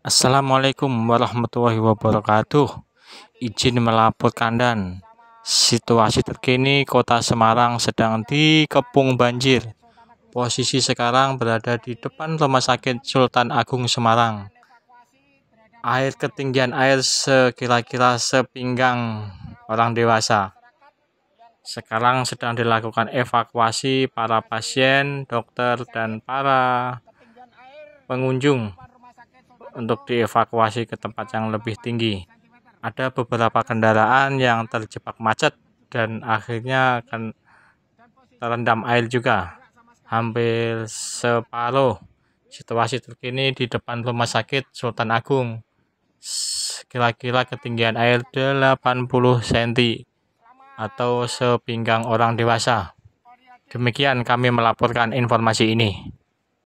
Assalamualaikum warahmatullahi wabarakatuh. Izin melaporkan dan situasi terkini Kota Semarang sedang dikepung banjir. Posisi sekarang berada di depan Rumah Sakit Sultan Agung Semarang. Air ketinggian air sekira-kira sepinggang orang dewasa. Sekarang sedang dilakukan evakuasi para pasien, dokter, dan para pengunjung untuk dievakuasi ke tempat yang lebih tinggi. Ada beberapa kendaraan yang terjebak macet dan akhirnya akan terendam air juga. Hampir separuh situasi terkini di depan rumah sakit Sultan Agung. Kira-kira ketinggian air 80 cm atau sepinggang orang dewasa. Demikian kami melaporkan informasi ini.